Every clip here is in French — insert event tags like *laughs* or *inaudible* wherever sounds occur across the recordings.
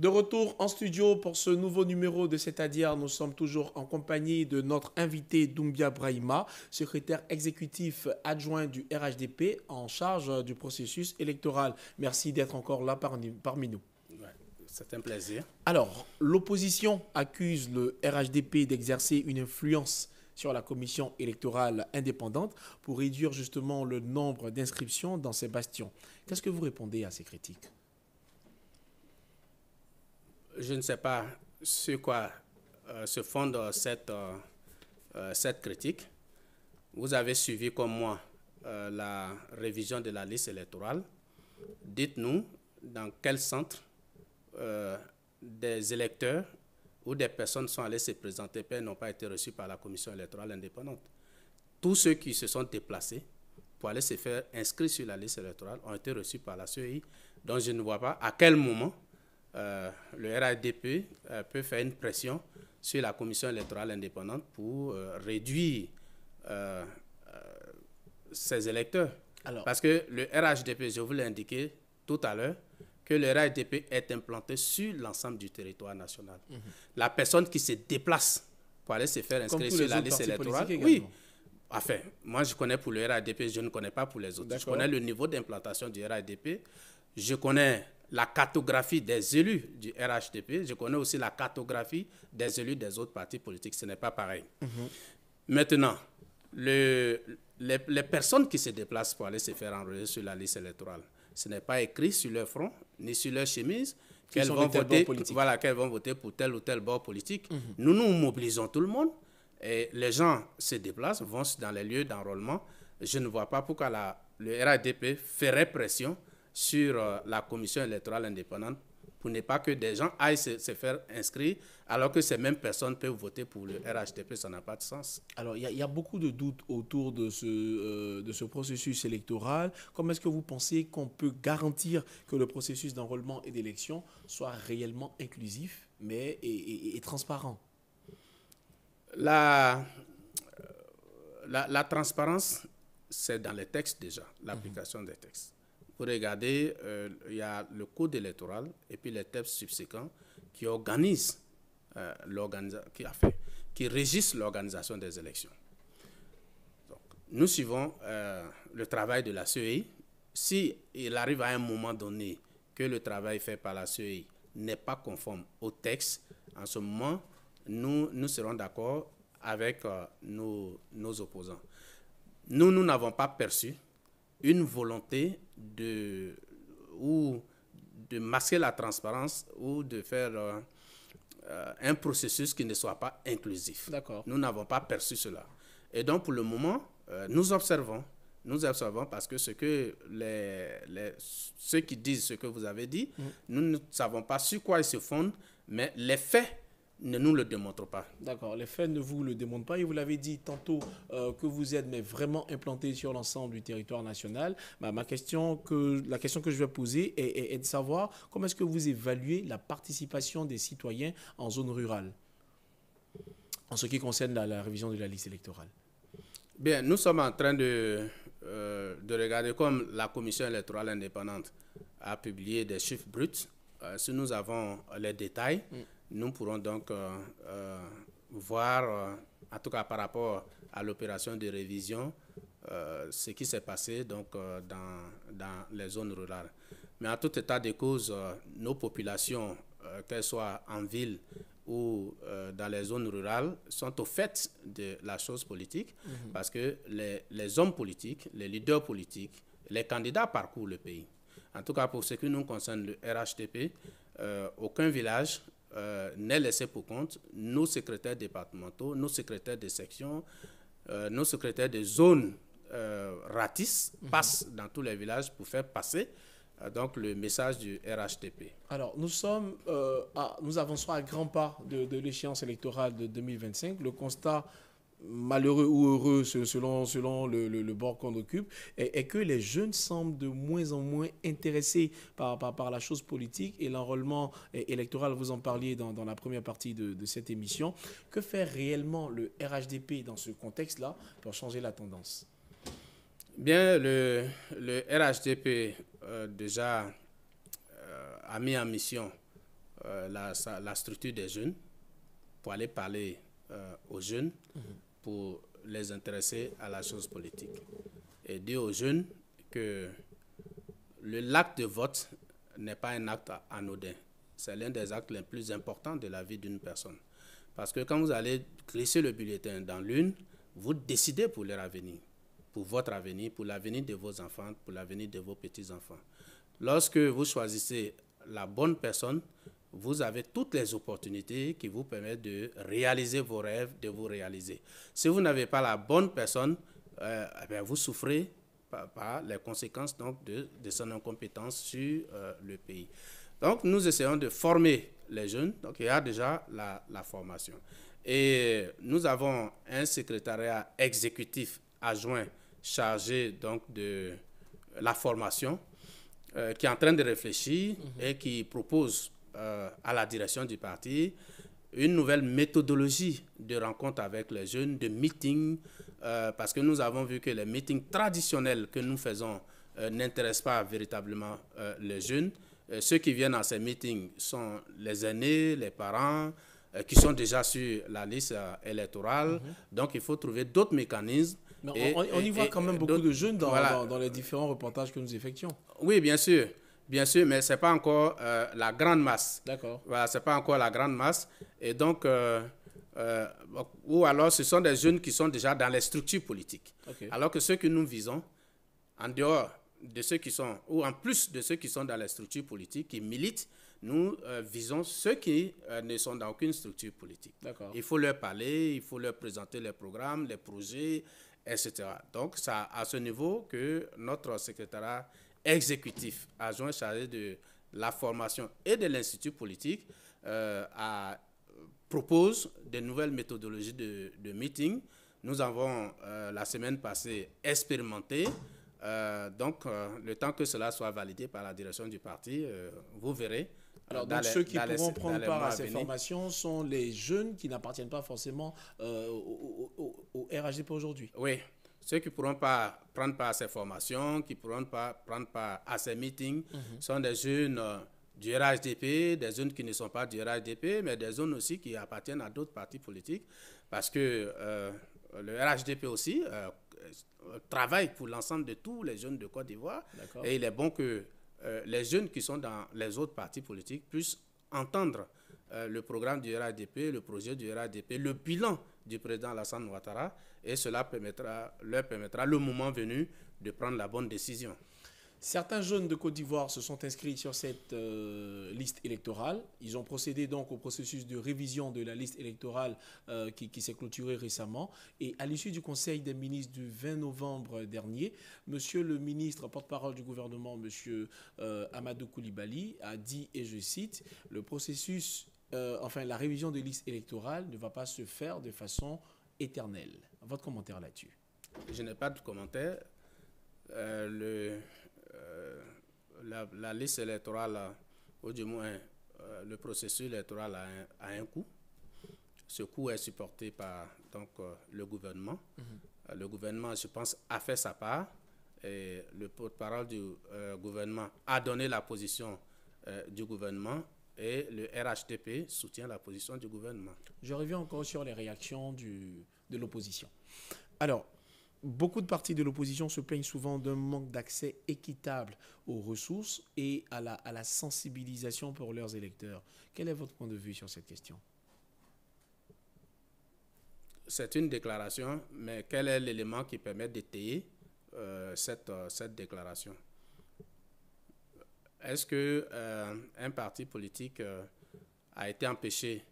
De retour en studio pour ce nouveau numéro de C'est-à-dire, nous sommes toujours en compagnie de notre invité Doumbia Brahima, secrétaire exécutif adjoint du RHDP en charge du processus électoral. Merci d'être encore là parmi nous. C'est un plaisir. Alors, l'opposition accuse le RHDP d'exercer une influence sur la commission électorale indépendante pour réduire justement le nombre d'inscriptions dans ces bastions. Qu'est-ce que vous répondez à ces critiques je ne sais pas sur quoi euh, se fonde euh, euh, cette, critique. Vous avez suivi comme moi la révision de la liste électorale. Dites-nous dans quel centre des électeurs ou des personnes sont allées se présenter et n'ont pas été reçues par la commission électorale indépendante. Tous ceux qui se sont déplacés pour aller se faire inscrire sur la liste électorale ont été reçus par la CEI. Donc je ne vois pas à quel moment euh, le RADP euh, peut faire une pression sur la commission électorale indépendante pour euh, réduire ses électeurs. Alors, Parce que le RHDP, je vous l'ai indiqué tout à l'heure, que le RADP est implanté sur l'ensemble du territoire national. Mhm. La personne qui se déplace pour aller se faire inscrire sur la liste électorale, oui. Enfin, moi je connais pour le RADP, je ne connais pas pour les autres. Je connais le niveau d'implantation du RADP, je connais la cartographie des élus du RHDP, je connais aussi la cartographie des élus des autres partis politiques. Ce n'est pas pareil. Mhm. Maintenant, le, les, personnes qui se déplacent pour aller se faire enrôler sur la liste électorale, ce n'est pas écrit sur leur front ni sur leur chemise qu'elles vont, voter, voilà, qu'elles vont voter pour tel ou tel bord politique. Mhm. Nous, nous mobilisons tout le monde et les gens se déplacent, vont dans les lieux d'enrôlement. Je ne vois pas pourquoi la, le RHDP ferait pression sur euh, la commission électorale indépendante pour ne pas que des gens aillent se, faire inscrire alors que ces mêmes personnes peuvent voter pour le RHTP, ça n'a pas de sens. Alors, il y, a beaucoup de doutes autour de ce, euh, de ce processus électoral. Comment est-ce que vous pensez qu'on peut garantir que le processus d'enrôlement et d'élection soit réellement inclusif mais, et, transparent euh, la, la, transparence, c'est dans les textes déjà, l'application des textes. Vous regardez, euh, il y a le code électoral et puis les textes subséquents qui organisent euh, qui, a fait, qui régissent l'organisation des élections. nous suivons euh, le travail de la CEI. Si il arrive à un moment donné que le travail fait par la CEI n'est pas conforme au texte, en ce moment, nous, serons d'accord avec euh, nos, nos opposants. Nous, nous n'avons pas perçu une volonté de, ou de masquer la transparence ou de faire euh, euh, un processus qui ne soit pas inclusif. Nous n'avons pas perçu cela. Et donc, pour le moment, euh, nous observons. Nous observons parce que, ce que les, ceux qui disent ce que vous avez dit, mm. nous ne savons pas sur quoi ils se fondent, mais les faits ne nous le démontre pas. D'accord, les faits ne vous le démontrent pas. Et vous l'avez dit tantôt euh, que vous êtes mais vraiment implanté sur l'ensemble du territoire national. Bah, ma question que, la question que je vais poser est, de savoir comment est-ce que vous évaluez la participation des citoyens en zone rurale en ce qui concerne la, révision de la liste électorale. Bien, nous sommes en train de, euh, de regarder comme la commission électorale indépendante a publié des chiffres bruts. Euh, si nous avons les détails. Mm nous pourrons donc euh, euh, voir, euh, en tout cas par rapport à l'opération de révision, ce qui s'est passé donc, dans, dans, les zones rurales. Mais en tout état de cause, nos populations, qu'elles soient en ville ou dans les zones rurales sont au fait de la chose politique mhm. parce que les, hommes politiques, les leaders politiques, les candidats parcourent le pays. En tout cas, pour ce qui nous concerne le RHTP, aucun village euh, n'est laissé pour compte. Nos secrétaires départementaux, nos secrétaires de sections euh, nos secrétaires de zones euh, ratissent, mhm. passent dans tous les villages pour faire passer euh, donc le message du RHTP. Alors, nous, sommes, à, nous avançons à grands pas de, de l'échéance électorale de 2025. Le constat malheureux ou heureux selon, selon le, bord qu'on occupe, et que les jeunes semblent de moins en moins intéressés par, par, la chose politique et l'enrôlement électoral, vous en parliez dans, la première partie de, cette émission. Que fait réellement le RHDP dans ce contexte-là pour changer la tendance Bien, le, le RHDP euh, déjà euh, a mis en mission euh, la, structure des jeunes pour aller parler aux jeunes. Mhm pour les intéresser à la chose politique. Et dire aux jeunes que l'acte de vote n'est pas un acte anodin. C'est l'un des actes les plus importants de la vie d'une personne. Parce que quand vous allez glisser le bulletin dans l'une, vous décidez pour leur avenir, pour votre avenir, pour l'avenir de vos enfants, pour l'avenir de vos petits-enfants. Lorsque vous choisissez la bonne personne, vous avez toutes les opportunités qui vous permettent de réaliser vos rêves, de vous réaliser. Si vous n'avez pas la bonne personne, euh, eh vous souffrez par, les conséquences donc, de, de son incompétence sur euh, le pays. Donc, nous essayons de former les jeunes. Donc, il y a déjà la, formation. Et nous avons un secrétariat exécutif adjoint chargé donc, de la formation euh, qui est en train de réfléchir mhm. et qui propose euh, à la direction du parti une nouvelle méthodologie de rencontre avec les jeunes, de meeting euh, parce que nous avons vu que les meetings traditionnels que nous faisons euh, n'intéressent pas véritablement les jeunes. ceux qui viennent à ces meetings sont les aînés, les parents, qui sont déjà sur la liste électorale. Mhm. Donc il faut trouver d'autres mécanismes on, y voit quand même beaucoup de jeunes dans, dans, les différents reportages que nous effectuons. Oui, bien sûr bien sûr, mais ce n'est pas encore euh, la grande masse. D'accord. Voilà, ce n'est pas encore la grande masse. Et donc, euh, euh, ou alors ce sont des jeunes qui sont déjà dans les structures politiques. Alors que ceux que nous visons, en dehors de ceux qui sont, ou en plus de ceux qui sont dans les structures politiques, qui militent, nous visons ceux qui ne sont dans aucune structure politique. D'accord. Il faut leur parler, il faut leur présenter les programmes, les projets, etc. Donc, c'est à ce niveau que notre secrétariat exécutif, adjoint chargé de la formation et de l'institut politique, euh, propose des nouvelles méthodologies de, meeting. Nous avons euh, la semaine passée expérimenté. Euh, donc, le temps que cela soit validé par la direction du parti, vous verrez. Alors, donc, ceux qui pourront prendre part à ces formations sont les jeunes qui n'appartiennent pas forcément au, au, au RHDP aujourd'hui. Oui, ceux qui ne pourront pas prendre part à ces formations, qui ne pourront pas prendre part à ces meetings, mhm. sont des jeunes euh, du RHDP, des jeunes qui ne sont pas du RHDP, mais des jeunes aussi qui appartiennent à d'autres partis politiques, parce que euh, le RHDP aussi euh, travaille pour l'ensemble de tous les jeunes de Côte d'Ivoire, et il est bon que les jeunes qui sont dans les autres partis politiques puissent entendre le programme du RHDP, le projet du RHDP, le bilan du président Alassane Ouattara et cela permettra, leur permettra le moment venu de prendre la bonne décision. Certains jeunes de Côte d'Ivoire se sont inscrits sur cette euh, liste électorale. Ils ont procédé donc au processus de révision de la liste électorale euh, qui, s'est clôturée récemment. Et à l'issue du Conseil des ministres du 20 novembre dernier, Monsieur le ministre porte-parole du gouvernement, Monsieur euh, Amadou Koulibaly, a dit, et je cite, « Le processus euh, enfin, la révision des listes électorales ne va pas se faire de façon éternelle. Votre commentaire là-dessus Je n'ai pas de commentaire. Euh, euh, la, liste électorale, ou du moins le processus électoral a un, coût. Ce coût est supporté par donc, le gouvernement. Mhm. Le gouvernement, je pense, a fait sa part. Et le porte-parole du gouvernement a donné la position du gouvernement et le RHTP soutient la position du gouvernement. Je reviens encore sur les réactions de l'opposition. Alors, beaucoup de partis de l'opposition se plaignent souvent d'un manque d'accès équitable aux ressources et à la, sensibilisation pour leurs électeurs. Quel est votre point de vue sur cette question C'est une déclaration, mais quel est l'élément qui permet d'étayer euh, euh, cette déclaration est-ce que euh, un parti politique euh, a été empêché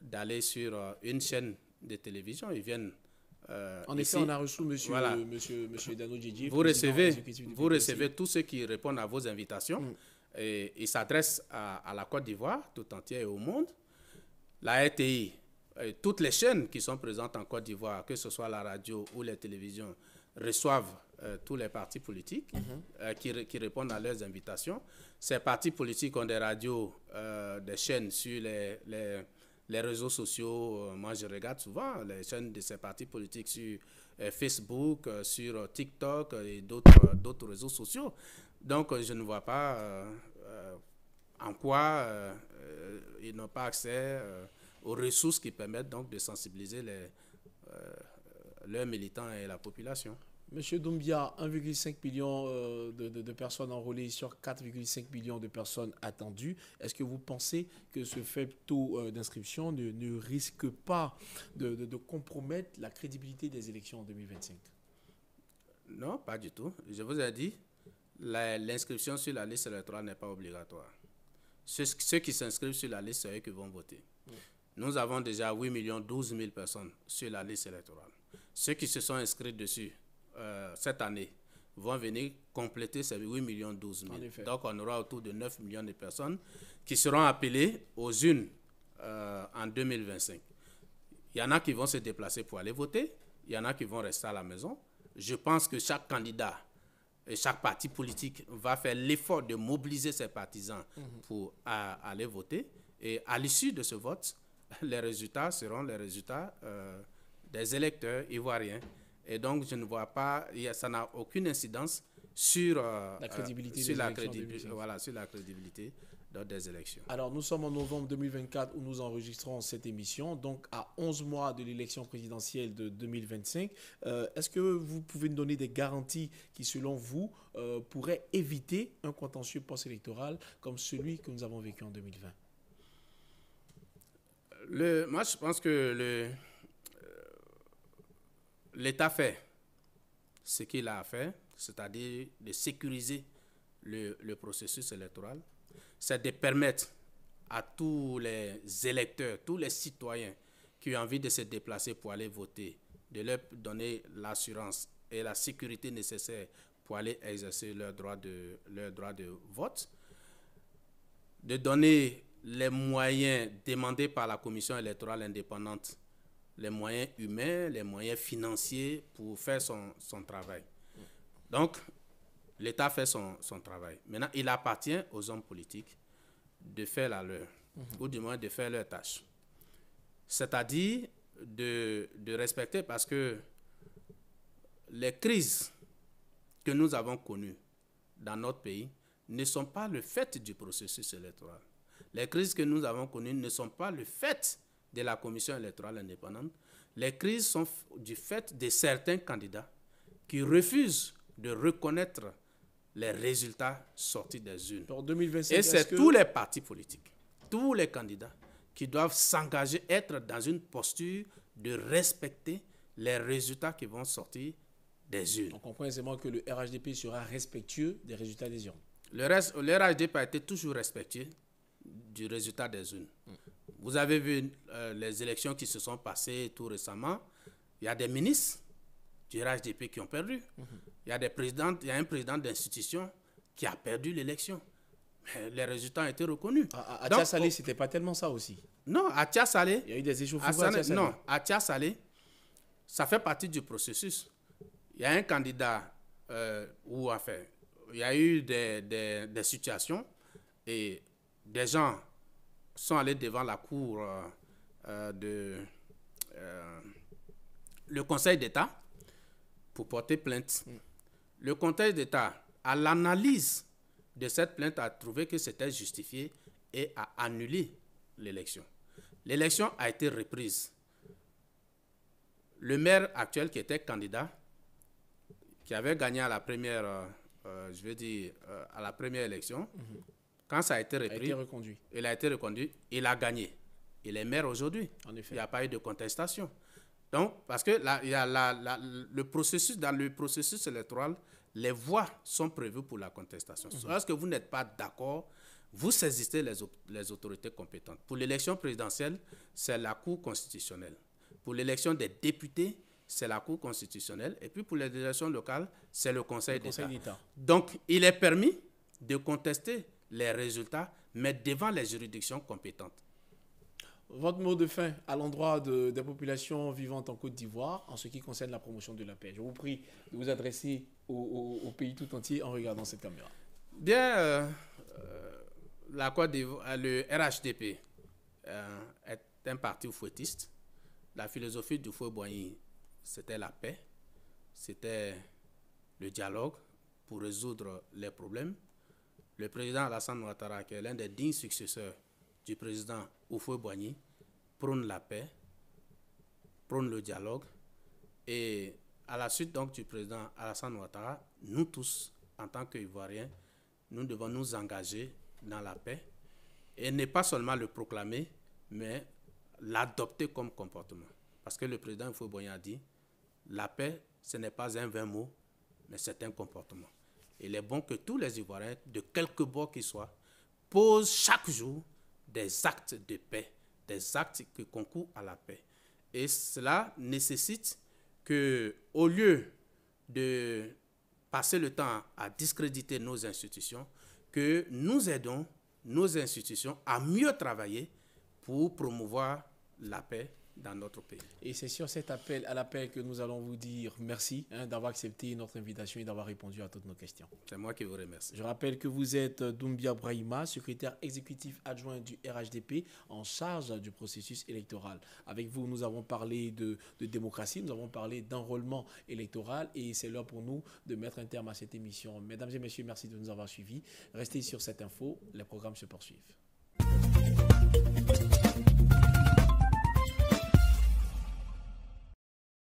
d'aller sur euh, une chaîne de télévision Ils viennent. en effet, on a reçu Monsieur voilà. Vous recevez vous recevez tous ceux qui répondent à vos invitations mm. et ils s'adressent à, la Côte d'Ivoire tout entière et au monde. La RTI, toutes les chaînes qui sont présentes en Côte d'Ivoire, que ce soit la radio ou la télévision, reçoivent euh, tous les partis politiques mhm. euh, qui, répondent à leurs invitations. Ces partis politiques ont des radios, euh, des chaînes sur les, les, réseaux sociaux. moi, je regarde souvent les chaînes de ces partis politiques sur Facebook, sur TikTok et d'autres réseaux sociaux. Donc, je ne vois pas en quoi ils n'ont pas accès aux ressources qui permettent donc de sensibiliser les, leurs militants et la population. Monsieur Doumbia, 1,5 million euh, de, personnes enrôlées sur 4,5 millions de personnes attendues. Est-ce que vous pensez que ce faible taux euh, d'inscription ne, risque pas de, compromettre la crédibilité des élections en 2025 Non, pas du tout. Je vous ai dit, l'inscription sur la liste électorale n'est pas obligatoire. Ceux, qui s'inscrivent sur la liste, c'est eux qui vont voter. Mm. Nous avons déjà 8 millions 12 000 personnes sur la liste électorale. Ceux qui se sont inscrits dessus, euh, cette année vont venir compléter ces 8 millions 12 000. Donc on aura autour de 9 millions de personnes qui seront appelées aux unes euh, en 2025. Il y en a qui vont se déplacer pour aller voter, il y en a qui vont rester à la maison. Je pense que chaque candidat et chaque parti politique va faire l'effort de mobiliser ses partisans mhm. pour aller voter. Et à l'issue de ce vote, *laughs* les résultats seront les résultats euh, des électeurs ivoiriens. Et donc, je ne vois pas, ça n'a aucune incidence sur, euh, la, euh, crédibilité la, voilà, sur la crédibilité des élections. Alors, nous sommes en novembre 2024 où nous enregistrons cette émission, donc à 11 mois de l'élection présidentielle de 2025. Euh, est-ce que vous pouvez nous donner des garanties qui, selon vous, pourraient éviter un contentieux post-électoral comme celui que nous avons vécu en 2020 le, Moi, je pense que le, l'État fait ce qu'il a à faire, c'est-à-dire de sécuriser le, processus électoral, c'est de permettre à tous les électeurs, tous les citoyens qui ont envie de se déplacer pour aller voter, de leur donner l'assurance et la sécurité nécessaire pour aller exercer leur droit de, leur droit de vote, de donner les moyens demandés par la commission électorale indépendante les moyens humains, les moyens financiers pour faire son, travail. Donc, l'État fait son, travail. Maintenant, il appartient aux hommes politiques de faire la leur, mhm. ou du moins de faire leur tâche. C'est-à-dire de, de, respecter parce que les crises que nous avons connues dans notre pays ne sont pas le fait du processus électoral. Les crises que nous avons connues ne sont pas le fait de la Commission électorale indépendante, les crises sont du fait de certains candidats qui refusent de reconnaître les résultats sortis des urnes. Et c'est tous les partis politiques, tous les candidats qui doivent s'engager, être dans une posture de respecter les résultats qui vont sortir des urnes. On comprend aisément que le RHDP sera respectueux des résultats des urnes. Le, RHDP a été toujours respectueux du résultat des urnes. Mm. Vous avez vu euh, les élections qui se sont passées tout récemment. Il y a des ministres du RHDP qui ont perdu. Il y a des présidents, il y a un président d'institution qui a perdu l'élection. les résultats ont été reconnus. À, à ce n'était pas tellement ça aussi. Non, à Salé. Il y a eu des échoues. non, à Salé, ça fait partie du processus. Il y a un candidat euh, où, enfin, il y a eu des, des situations et des gens sont allés devant la Cour euh, euh, de. Euh, le Conseil d'État pour porter plainte. Mm. Le Conseil d'État, à l'analyse de cette plainte, a trouvé que c'était justifié et a annulé l'élection. L'élection a été reprise. Le maire actuel qui était candidat, qui avait gagné à la première, je veux dire, à la première élection, mm-hmm. Quand ça a été repris, reconduit. il a été reconduit, il a gagné. Il est maire aujourd'hui. Il n'y a pas eu de contestation. Donc, parce que là, il a le processus, dans le processus électoral, les voix sont prévues pour la contestation. Lorsque mhm. vous n'êtes pas d'accord, vous saisissez les, autorités compétentes. Pour l'élection présidentielle, c'est la Cour constitutionnelle. Pour l'élection des députés, c'est la Cour constitutionnelle. Et puis pour les élections locales, c'est le Conseil d'État. Donc, il est permis de contester les résultats, mais devant les juridictions compétentes. Votre mot de fin à l'endroit de, des populations vivantes en Côte d'Ivoire en ce qui concerne la promotion de la paix. Je vous prie de vous adresser au, pays tout entier en regardant cette caméra. Bien, euh, euh, euh, le RHDP est un parti fouettiste. La philosophie du Fouet-Boigny, c'était la paix, c'était le dialogue pour résoudre les problèmes le président Alassane Ouattara, qui est l'un des dignes successeurs du président Oufoué Boigny, prône la paix, prône le dialogue. Et à la suite donc du président Alassane Ouattara, nous tous, en tant qu'Ivoiriens, nous devons nous engager dans la paix et ne pas seulement le proclamer, mais l'adopter comme comportement. Parce que le président Oufoué Boigny a dit, la paix, ce n'est pas un vain mot, mais c'est un comportement. Il est bon que tous les Ivoiriens, de quelque bord qu'ils soient, posent chaque jour des actes de paix, des actes qui concourent à la paix. Et cela nécessite que, au lieu de passer le temps à discréditer nos institutions, que nous aidons nos institutions à mieux travailler pour promouvoir la paix dans notre pays. Et c'est sur cet appel à la paix que nous allons vous dire merci hein, d'avoir accepté notre invitation et d'avoir répondu à toutes nos questions. C'est moi qui vous remercie. Je rappelle que vous êtes Doumbia Brahima, secrétaire exécutif adjoint du RHDP en charge du processus électoral. Avec vous, nous avons parlé de, de démocratie, nous avons parlé d'enrôlement électoral et c'est l'heure pour nous de mettre un terme à cette émission. Mesdames et messieurs, merci de nous avoir suivis. Restez sur cette info, les programmes se poursuivent.